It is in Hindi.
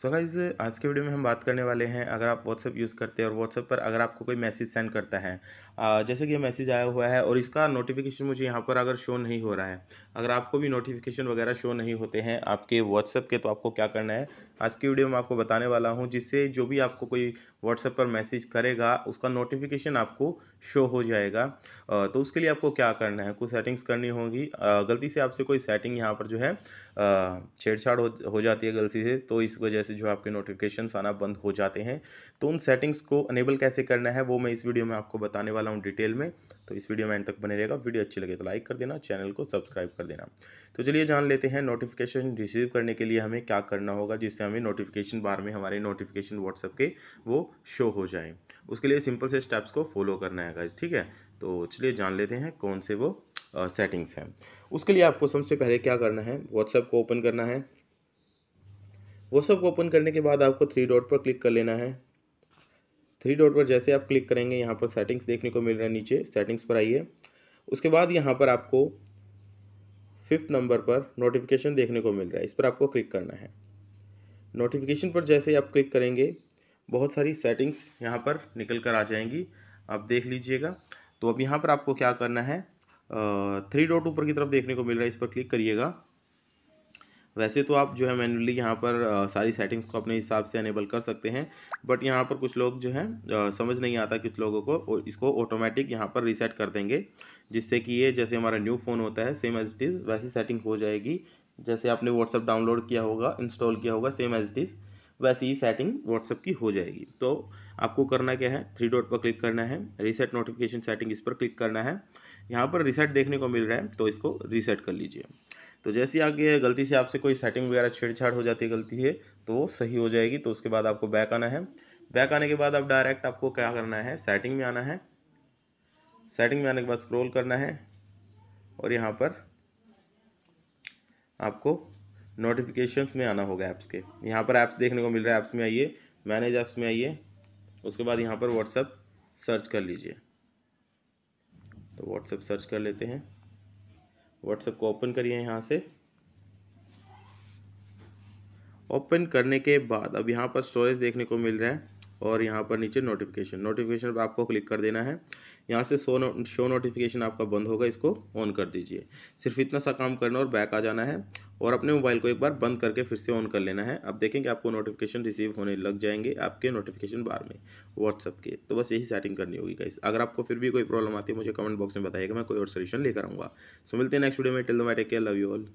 सो गाइज आज के वीडियो में हम बात करने वाले हैं अगर आप व्हाट्सएप यूज़ करते हैं और व्हाट्सएप पर अगर आपको कोई मैसेज सेंड करता है जैसे कि ये मैसेज आया हुआ है और इसका नोटिफिकेशन मुझे यहाँ पर अगर शो नहीं हो रहा है अगर आपको भी नोटिफिकेशन वगैरह शो नहीं होते हैं आपके व्हाट्सएप के तो आपको क्या करना है आज की वीडियो में आपको बताने वाला हूँ जिससे जो भी आपको कोई व्हाट्सएप पर मैसेज करेगा उसका नोटिफिकेशन आपको शो हो जाएगा तो उसके लिए आपको क्या करना है कुछ सेटिंग्स करनी होगी गलती से आपसे कोई सेटिंग यहाँ पर जो है छेड़छाड़ हो, हो जाती है गलती से तो इस वजह से जो आपके नोटिफिकेशन आना बंद हो जाते हैं तो उन सेटिंग्स को अनेबल कैसे करना है वो मैं इस वीडियो में आपको बताने वाला हूँ डिटेल में तो इस वीडियो में एंड तक बने रहेगा वीडियो अच्छी लगे तो लाइक कर देना चैनल को सब्सक्राइब कर देना तो चलिए जान लेते हैं नोटिफिकेशन रिसीव करने के लिए हमें क्या करना होगा जिससे हमें नोटिफिकेशन बार में हमारे नोटिफिकेशन व्हाट्सअप के वो शो हो जाए उसके लिए सिंपल से स्टेप्स को फॉलो करना है ठीक है तो चलिए जान लेते हैं कौन से वो सेटिंग्स हैं उसके लिए आपको सबसे पहले क्या करना है व्हाट्सएप को ओपन करना है वो सब को ओपन करने के बाद आपको थ्री डॉट पर क्लिक कर लेना है थ्री डॉट पर जैसे आप क्लिक करेंगे यहाँ पर सेटिंग्स देखने को मिल रहा है नीचे सेटिंग्स पर आइए उसके बाद यहाँ पर आपको फिफ्थ नंबर पर नोटिफिकेशन देखने को मिल रहा है इस पर आपको क्लिक करना है नोटिफिकेशन पर जैसे आप क्लिक करेंगे बहुत सारी सेटिंग्स यहाँ पर निकल कर आ जाएंगी आप देख लीजिएगा तो अब यहाँ पर आपको क्या करना है थ्री डॉट ऊपर की तरफ देखने को मिल रहा है इस पर क्लिक करिएगा वैसे तो आप जो है मैनुअली यहाँ पर आ, सारी सेटिंग्स को अपने हिसाब से अनेबल कर सकते हैं बट यहाँ पर कुछ लोग जो है आ, समझ नहीं आता कुछ लोगों को इसको ऑटोमेटिक यहाँ पर रीसेट कर देंगे जिससे कि ये जैसे हमारा न्यू फ़ोन होता है सेम एज इट इज़ वैसी सेटिंग हो जाएगी जैसे आपने व्हाट्सअप डाउनलोड किया होगा इंस्टॉल किया होगा सेम एज इट इज़ वैसी ही सेटिंग व्हाट्सअप की हो जाएगी तो आपको करना क्या है थ्री डॉट पर क्लिक करना है रीसेट नोटिफिकेशन सेटिंग इस पर क्लिक करना है यहाँ पर रीसेट देखने को मिल रहा है तो इसको रीसेट कर लीजिए तो जैसे आगे गलती से आपसे कोई सेटिंग वगैरह छेड़छाड़ हो जाती है गलती है तो वो सही हो जाएगी तो उसके बाद आपको बैक आना है बैक आने के बाद आप डायरेक्ट आपको क्या करना है सेटिंग में आना है सेटिंग में आने के बाद स्क्रोल करना है और यहाँ पर आपको नोटिफिकेशंस में आना होगा ऐप्स के यहाँ पर ऐप्स देखने को मिल रहा है ऐप्स में आइए मैनेज ऐप्स में आइए उसके बाद यहाँ पर व्हाट्सअप सर्च कर लीजिए तो व्हाट्सएप सर्च कर लेते हैं व्हाट्सएप को ओपन करिए यहाँ से ओपन करने के बाद अब यहाँ पर स्टोरेज देखने को मिल रहा है और यहाँ पर नीचे नोटिफिकेशन नोटिफिकेशन पर आपको क्लिक कर देना है यहाँ से शो नो शो नोटिफिकेशन आपका बंद होगा इसको ऑन कर दीजिए सिर्फ इतना सा काम करना और बैक आ जाना है और अपने मोबाइल को एक बार बंद करके फिर से ऑन कर लेना है अब देखें कि आपको नोटिफिकेशन रिसीव होने लग जाएंगे आपके नोटिफिकेशन बार में व्हाट्सअप के तो बस यही सेटिंग करनी होगी गाइस अगर आपको फिर भी कोई प्रॉब्लम आती है मुझे कमेंट बॉक्स में बताइएगा मैं कोई और सोल्यूशन लेकर आऊँगा सो मिलते हैं नेक्स्ट वीडियो में टिल दो मैं take care love you all